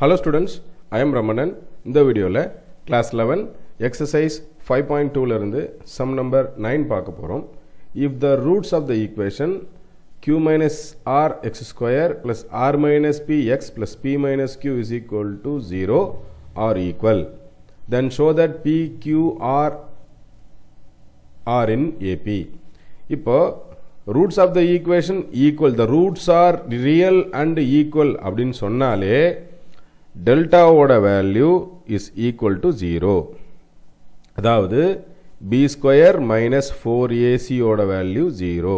hello students I am Ramanan இந்த வீடியோவில் class eleven exercise five point டூலேருந்து சம் நம்பர் நைன் பார்க்க போகிறோம் if the roots of the equation q minus r x square plus r minus p x plus B minus q is equal to zero are equal then show that p q r are in AP இப்போ roots of the equation equal the roots are real and equal அப்படின்னு சொன்னாலே டெல்டாவோட value is equal to zero அதாவது b square minus four ஏசியோட value zero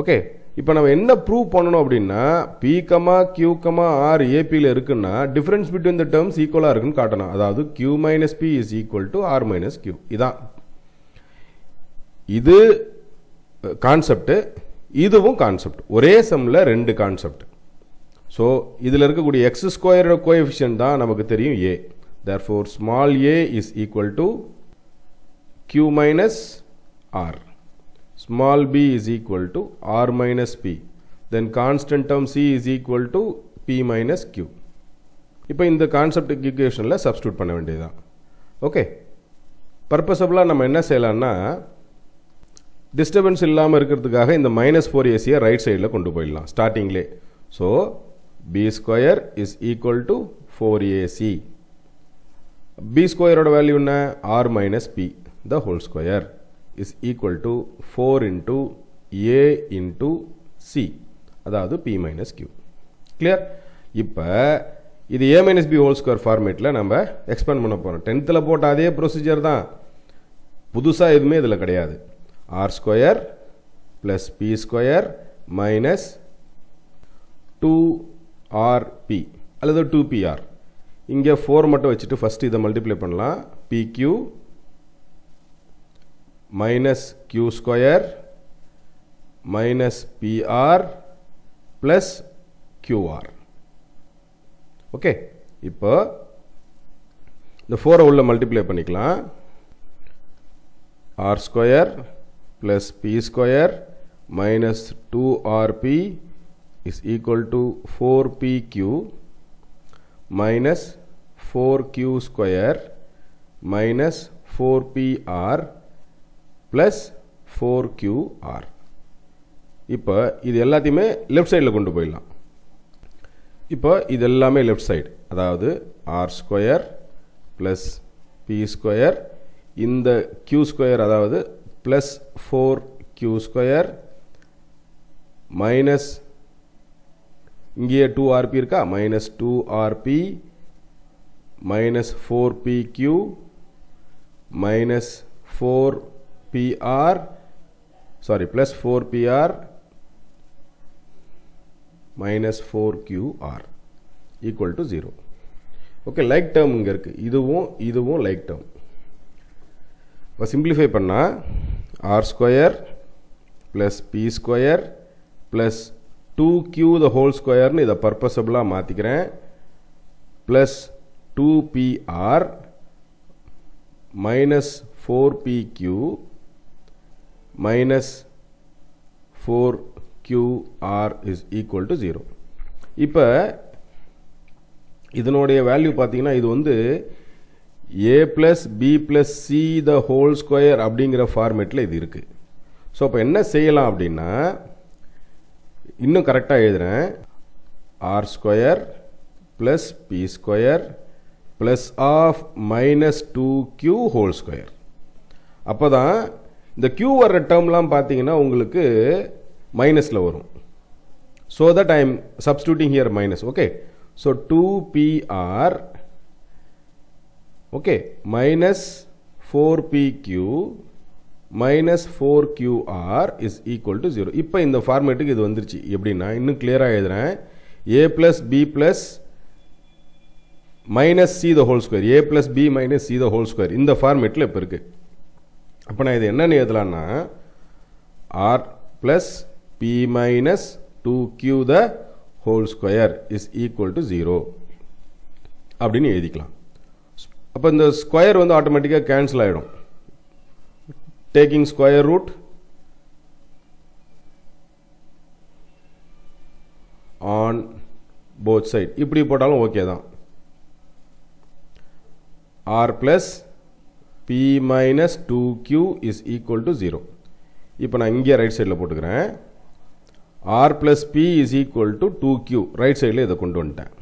okay இப்போ நம்ம என்ன prove பண்ணணும் அப்படின்னா p comma q comma r ஏபியில் இருக்குன்னா டிஃபரன்ஸ் பிட்வீன் த டேர்ம்ஸ் ஈக்குவலாக இருக்குன்னு காட்டணும் அதாவது q minus p is equal to r minus q இதான் இது கான்செப்ட் இதுவும் கான்செப்ட் ஒரே சம்மில் ரெண்டு கான்செப்ட் ஸோ இதில் இருக்கக்கூடிய எக்ஸ் ஸ்கொயரோட கோஎஃபிஷியன் தான் நமக்கு தெரியும் a therefore small a is equal to q minus r small b is equal to r minus p then constant term c is equal to p minus q இப்போ இந்த concept ஈக்குவேஷனில் substitute பண்ண வேண்டியதுதான் okay பர்பஸபிளாக நம்ம என்ன செய்யலாம்னா disturbance இல்லாமல் இருக்கிறதுக்காக இந்த மைனஸ் ஃபோர் ஏசியை ரைட் சைடில் கொண்டு போயிடலாம் ஸ்டார்டிங்லே so b square is equal to 4ac b square ஓட வேல்யூ என்ன r minus p the whole square is equal to 4 into a into c அதாவது p minus q clear இப்போ இது a minus b whole square formatல நம்ம expand பண்ண போகிறோம் 10th போட்ட அதே procedure தான் புதுசாக எதுவுமே இதில் கிடையாது r square plus p square minus 4 r p அல்லது டூ பிஆர் இங்கே ஃபோர் மட்டும் வச்சுட்டு ஃபஸ்ட்டு இதை மல்டிப்ளை பண்ணலாம் p q minus q square minus p r plus q r okay இப்போ இந்த ஃபோரை உள்ள மல்டிப்ளை பண்ணிக்கலாம் r square plus p square minus two r p is equal to 4pq minus 4q square minus 4pr plus 4qr இப்போ இது எல்லாத்தையுமே left sideல் கொண்டு போயில்லாம் இப்போ இது எல்லாமே left side அதாவது r square plus p square இந்த q square அதாவது plus 4q square minus minus இங்கேயே டூ ஆர்பி இருக்கா minus two r p minus four p q minus four p r sorry plus four p r minus four q r equal to zero okay like term இங்கே இருக்குது இதுவும் இதுவும் like term இப்போ simplify பண்ணால் r square plus p square plus two q the whole ஸ்கொயர்னு இதை பர்பஸபிளாக மாற்றிக்கிறேன் plus two p r minus four p q minus four q r is equal to zero இப்போ இதனுடைய வேல்யூ பார்த்தீங்கன்னா இது வந்து a plus b plus c the whole square அப்படிங்கிற ஃபார்மேட்டில் இது இருக்குது ஸோ அப்போ என்ன செய்யலாம் அப்படின்னா இன்னும் கரெக்டாக எழுதுகிறேன் r square plus p square plus of minus two q whole square அப்போ தான் இந்த கியூ வர்ற டேர்ம்லாம் பார்த்தீங்கன்னா உங்களுக்கு மைனஸில் வரும் so that I am substituting here minus okay so two p r okay minus four p q minus four is is equal 0 zero இப்போ இந்த ஃபார்மேட்டுக்கு இது வந்துருச்சு எப்படின்னா இன்னும் கிளியராக எழுதுகிறேன் a plus b plus minus c the whole square a plus B minus c the whole square இந்த ஃபார்மேட்டில் இப்போ இருக்கு அப்போ நான் இது என்னென்னு எழுதலான்னா r plus B minus two the the whole square is equal 0 zero அப்படின்னு எழுதிக்கலாம் அப்போ இந்த ஸ்கொயர் வந்து ஆட்டோமேட்டிக்காக கேன்சல் ஆகிடும் taking square root on both side இப்படி போட்டாலும் ஓகே தான் r plus B minus two equal is equal இப்பு ஜீரோ இப்போ நான் இங்கே ரைட் சைடில் போட்டுக்கிறேன் r plus p is equal to two right right சைடில் இதை கொண்டு வந்துட்டேன்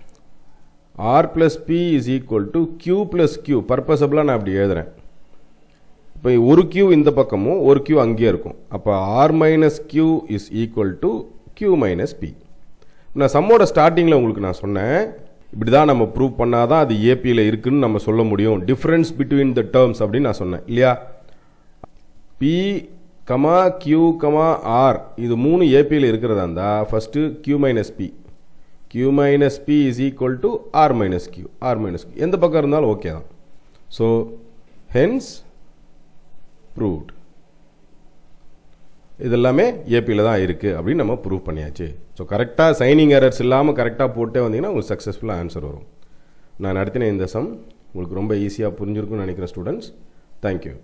r plus p is equal to q plus q பர்பஸபிளாக நான் அப்படி எழுதுகிறேன் இப்போ ஒரு கியூ இந்த பக்கமும் ஒரு கியூ அங்கேயே இருக்கும் அப்போ r minus q is equal to q minus p நான் சம்மோட ஸ்டார்டிங்கில் உங்களுக்கு நான் சொன்னேன் இப்படி தான் நம்ம ப்ரூவ் பண்ணால் தான் அது ஏபியில் இருக்குதுன்னு நம்ம சொல்ல முடியும் டிஃப்ரென்ஸ் பிட்வீன் த டேர்ம்ஸ் அப்படின்னு நான் சொன்னேன் இல்லையா p comma q comma r இது மூணு ஏபியில் இருக்கிறதா இருந்தால் first q minus p q minus p is equal to r minus q r minus q எந்த பக்கம் இருந்தாலும் ஓகே தான் ஸோ ஹென்ஸ் ப்ரூவ்ட் இதெல்லாமே ஏபியில் தான் இருக்குது அப்படின்னு நம்ம ப்ரூவ் பண்ணியாச்சு ஸோ கரெக்டாக சைனிங் எரர்ஸ் இல்லாமல் கரெக்டாக போட்டே வந்தீங்கன்னா உங்களுக்கு சக்ஸஸ்ஃபுல்லாக ஆன்சர் வரும் நான் நடத்தின இந்த சம் உங்களுக்கு ரொம்ப ஈஸியாக புரிஞ்சிருக்குன்னு நினைக்கிறேன் ஸ்டூடெண்ட்ஸ் தேங்க்யூ